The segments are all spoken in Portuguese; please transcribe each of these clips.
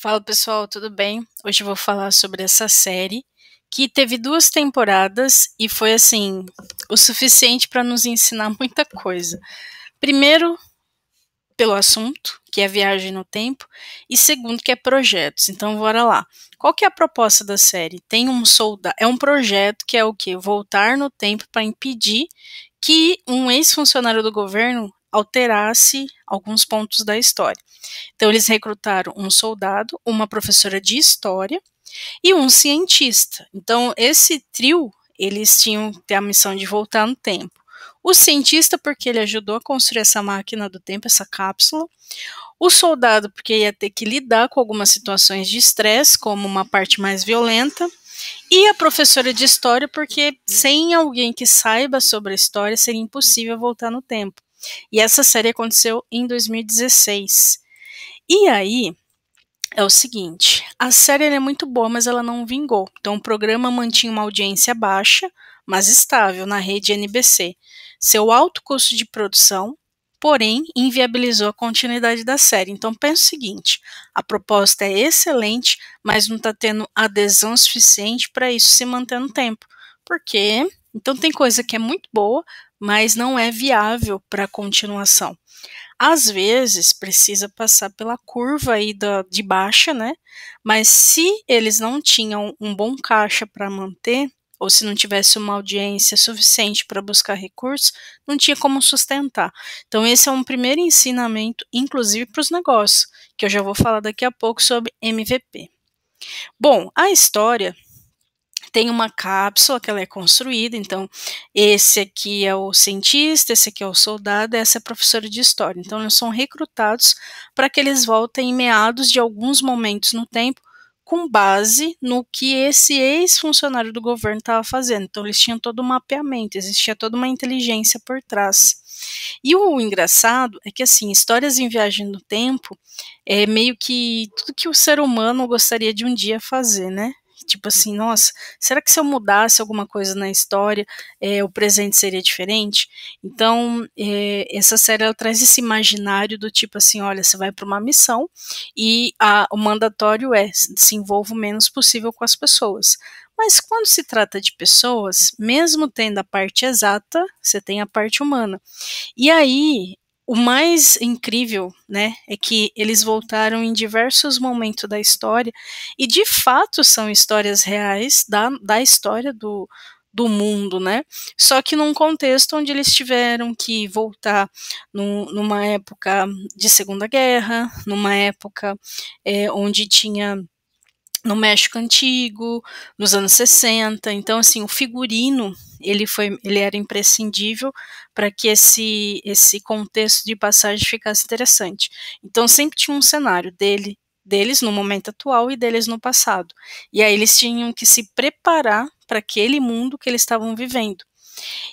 Fala pessoal, tudo bem? Hoje eu vou falar sobre essa série que teve duas temporadas e foi assim o suficiente para nos ensinar muita coisa. Primeiro, pelo assunto, que é viagem no tempo, e segundo, que é projetos. Então, bora lá. Qual que é a proposta da série? Tem um soldado, é um projeto que é o que voltar no tempo para impedir que um ex-funcionário do governo alterasse alguns pontos da história. Então, eles recrutaram um soldado, uma professora de história e um cientista. Então, esse trio, eles tinham que ter a missão de voltar no tempo. O cientista, porque ele ajudou a construir essa máquina do tempo, essa cápsula. O soldado, porque ia ter que lidar com algumas situações de estresse, como uma parte mais violenta. E a professora de história, porque sem alguém que saiba sobre a história seria impossível voltar no tempo. E essa série aconteceu em 2016. E aí é o seguinte: a série é muito boa, mas ela não vingou. Então o programa mantinha uma audiência baixa, mas estável na rede NBC. Seu alto custo de produção, porém, inviabilizou a continuidade da série. Então pensa o seguinte: a proposta é excelente, mas não está tendo adesão suficiente para isso se manter no tempo. Porque então tem coisa que é muito boa, mas não é viável para continuação. Às vezes precisa passar pela curva aí da, de baixa, né? Mas se eles não tinham um bom caixa para manter, ou se não tivesse uma audiência suficiente para buscar recursos, não tinha como sustentar. Então, esse é um primeiro ensinamento, inclusive para os negócios, que eu já vou falar daqui a pouco sobre MVP. Bom, a história tem uma cápsula que ela é construída, então esse aqui é o cientista, esse aqui é o soldado, essa é a professora de história. Então eles são recrutados para que eles voltem em meados de alguns momentos no tempo com base no que esse ex-funcionário do governo estava fazendo. Então, eles tinham todo um mapeamento, existia toda uma inteligência por trás. E o engraçado é que, assim, histórias em viagem no tempo é meio que tudo que o ser humano gostaria de um dia fazer, né? Tipo assim, nossa, será que se eu mudasse alguma coisa na história, é, o presente seria diferente? Então, é, essa série ela traz esse imaginário do tipo assim: olha, você vai para uma missão e a, o mandatório é se envolva o menos possível com as pessoas. Mas quando se trata de pessoas, mesmo tendo a parte exata, você tem a parte humana. E aí o mais incrível, né, é que eles voltaram em diversos momentos da história e de fato são histórias reais da, da história do, do mundo, né? Só que num contexto onde eles tiveram que voltar numa época de Segunda Guerra, numa época é, onde tinha no México antigo, nos anos 60. Então, assim, o figurino ele foi, ele era imprescindível para que esse esse contexto de passagem ficasse interessante. Então, sempre tinha um cenário dele, deles no momento atual e deles no passado. E aí eles tinham que se preparar para aquele mundo que eles estavam vivendo.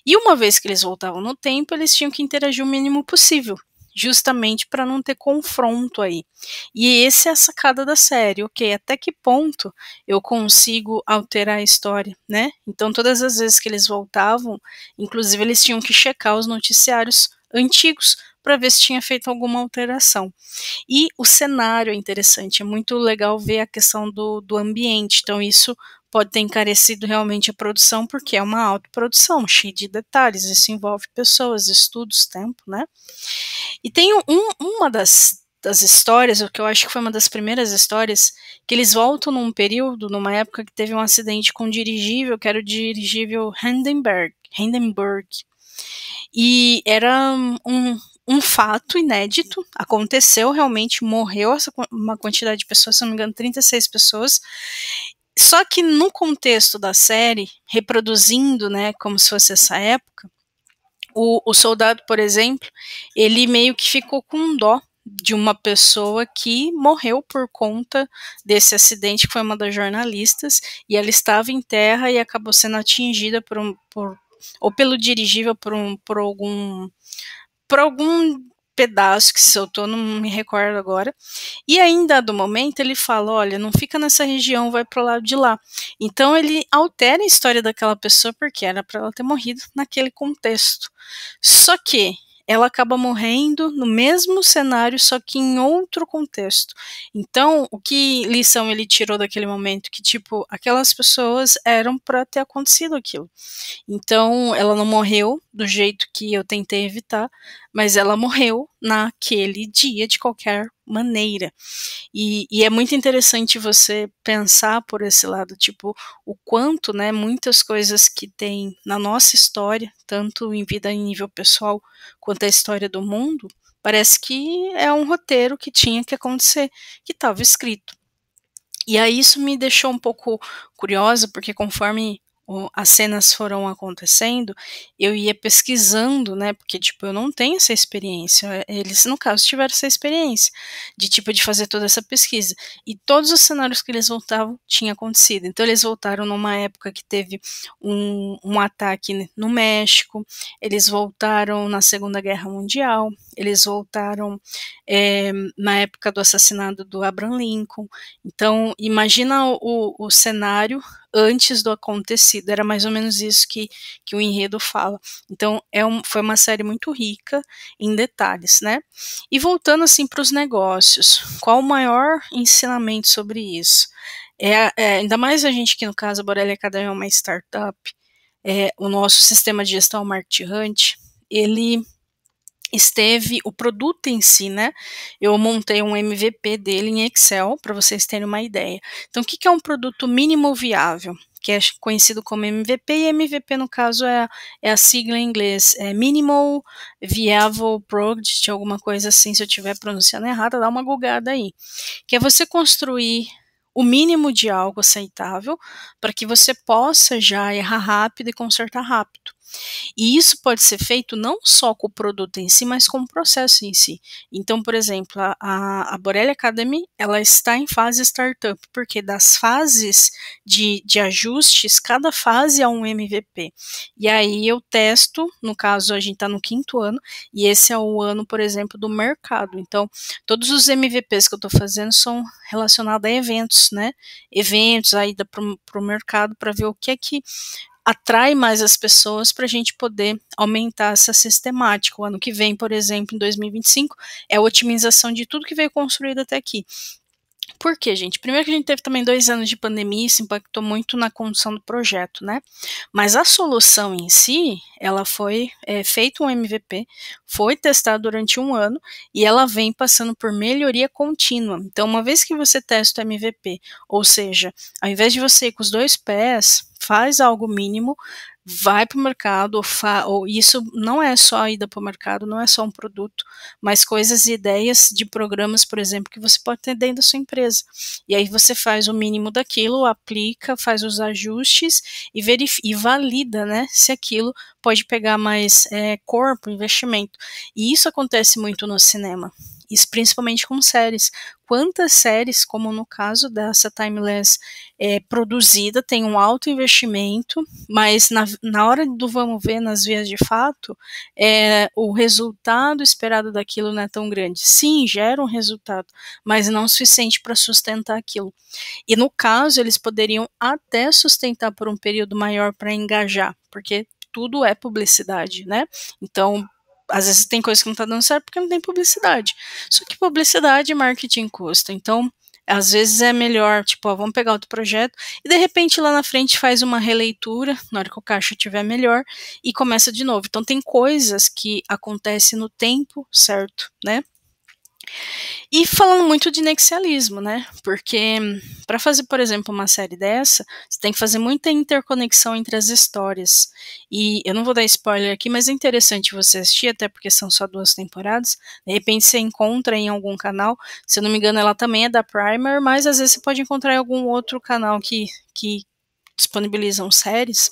E uma vez que eles voltavam no tempo, eles tinham que interagir o mínimo possível justamente para não ter confronto aí. E essa é a sacada da série, ok? Até que ponto eu consigo alterar a história, né? Então, todas as vezes que eles voltavam, inclusive eles tinham que checar os noticiários antigos para ver se tinha feito alguma alteração. E o cenário é interessante, é muito legal ver a questão do, do ambiente. Então, isso pode ter encarecido realmente a produção, porque é uma autoprodução, cheia de detalhes, isso envolve pessoas, estudos, tempo, né? E tem um, uma das, das histórias, o que eu acho que foi uma das primeiras histórias, que eles voltam num período, numa época que teve um acidente com um dirigível, que era o dirigível Hindenburg, Hindenburg. E era um, um fato inédito, aconteceu realmente, morreu uma quantidade de pessoas, se não me engano, 36 pessoas, só que no contexto da série, reproduzindo, né, como se fosse essa época, o, o soldado, por exemplo, ele meio que ficou com dó de uma pessoa que morreu por conta desse acidente, que foi uma das jornalistas, e ela estava em terra e acabou sendo atingida por, um, por ou pelo dirigível por, um, por algum por algum pedaço que se soltou, não me recordo agora. E ainda do momento ele fala: olha, não fica nessa região, vai pro lado de lá. Então ele altera a história daquela pessoa porque era para ela ter morrido naquele contexto. Só que ela acaba morrendo no mesmo cenário, só que em outro contexto. Então, o que lição ele tirou daquele momento? Que, tipo, aquelas pessoas eram para ter acontecido aquilo. Então, ela não morreu do jeito que eu tentei evitar, mas ela morreu naquele dia de qualquer maneira. E, e, é muito interessante você pensar por esse lado, tipo, o quanto, né, muitas coisas que tem na nossa história, tanto em vida em nível pessoal, quanto a história do mundo, parece que é um roteiro que tinha que acontecer, que estava escrito. E aí isso me deixou um pouco curiosa, porque conforme as cenas foram acontecendo, eu ia pesquisando, né? Porque, tipo, eu não tenho essa experiência. É, eles, no caso, tiveram essa experiência de, tipo, de fazer toda essa pesquisa. E todos os cenários que eles voltavam tinha acontecido. Então, eles voltaram numa época que teve um, um ataque no México, eles voltaram na Segunda Guerra Mundial, eles voltaram é, na época do assassinato do Abraham Lincoln. Então, imagina o, o cenário antes do acontecido. Era mais ou menos isso que, que o enredo fala. Então, é um, foi uma série muito rica em detalhes, né? E voltando assim para os negócios, qual o maior ensinamento sobre isso? É, é, ainda mais a gente que no caso a Borelli Academy é uma startup, é, o nosso sistema de gestão Market Hunt, ele esteve o produto em si, né? Eu montei um MVP dele em Excel para vocês terem uma ideia. Então, o que é um produto mínimo viável? Que é conhecido como MVP, e MVP no caso é, é a sigla em inglês, é Minimal Viable Product, alguma coisa assim. Se eu estiver pronunciando errado, dá uma gulgada aí. Que é você construir o mínimo de algo aceitável para que você possa já errar rápido e consertar rápido. E isso pode ser feito não só com o produto em si, mas com o processo em si. Então, por exemplo, a, a Borelli Academy, ela está em fase startup, porque das fases de, de ajustes, cada fase é um MVP. E aí eu testo, no caso a gente está no quinto ano, e esse é o ano, por exemplo, do mercado. Então, todos os MVPs que eu estou fazendo são relacionados a eventos, né? Eventos, aí para o mercado, para ver o que é que atrai mais as pessoas para a gente poder aumentar essa sistemática. O ano que vem, por exemplo, em 2025, é a otimização de tudo que veio construído até aqui. Por quê, gente? Primeiro que a gente teve também dois anos de pandemia, isso impactou muito na condução do projeto, né? Mas a solução em si, ela foi é, feito um MVP, foi testado durante um ano e ela vem passando por melhoria contínua. Então, uma vez que você testa o MVP, ou seja, ao invés de você ir com os dois pés faz algo mínimo, vai para o mercado, ou, ou, isso não é só a ida para o mercado, não é só um produto, mas coisas e ideias de programas, por exemplo, que você pode ter dentro da sua empresa. E aí você faz o mínimo daquilo, aplica, faz os ajustes e, e valida né, se aquilo pode pegar mais é, corpo, investimento. E isso acontece muito no cinema. Isso principalmente com séries. Quantas séries, como no caso dessa Timeless, é produzida, tem um alto investimento, mas na, na hora do vamos ver, nas vias de fato, é, o resultado esperado daquilo não é tão grande. Sim, gera um resultado, mas não o suficiente para sustentar aquilo. E no caso, eles poderiam até sustentar por um período maior para engajar, porque tudo é publicidade, né? Então, às vezes tem coisa que não tá dando certo porque não tem publicidade. Só que publicidade e marketing custa. Então, às vezes é melhor, tipo, ó, vamos pegar outro projeto e de repente lá na frente faz uma releitura, na hora que o caixa tiver melhor e começa de novo. Então tem coisas que acontecem no tempo certo, né? E falando muito de nexialismo, né? Porque para fazer, por exemplo, uma série dessa, você tem que fazer muita interconexão entre as histórias. E eu não vou dar spoiler aqui, mas é interessante você assistir, até porque são só duas temporadas. De repente você encontra em algum canal, se eu não me engano, ela também é da Primer, mas às vezes você pode encontrar em algum outro canal que, que, disponibilizam séries,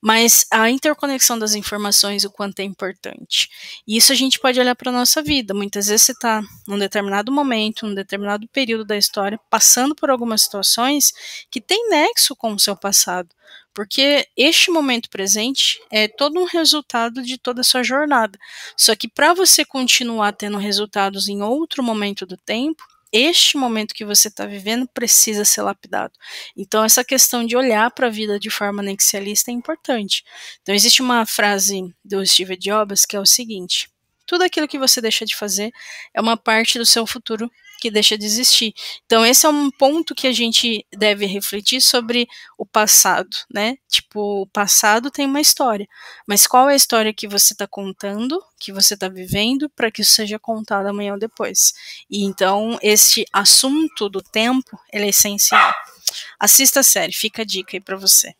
mas a interconexão das informações, o quanto é importante. E isso a gente pode olhar para a nossa vida. Muitas vezes você está num determinado momento, num determinado período da história, passando por algumas situações que têm nexo com o seu passado. Porque este momento presente é todo um resultado de toda a sua jornada. Só que para você continuar tendo resultados em outro momento do tempo, este momento que você está vivendo precisa ser lapidado. Então, essa questão de olhar para a vida de forma anexialista é importante. Então, existe uma frase do Steve Jobs que é o seguinte: tudo aquilo que você deixa de fazer é uma parte do seu futuro que deixa de existir. Então, esse é um ponto que a gente deve refletir sobre o passado, né? Tipo, o passado tem uma história, mas qual é a história que você está contando, que você está vivendo, para que isso seja contado amanhã ou depois? E então, este assunto do tempo, ele é essencial. Assista a série, fica a dica aí para você.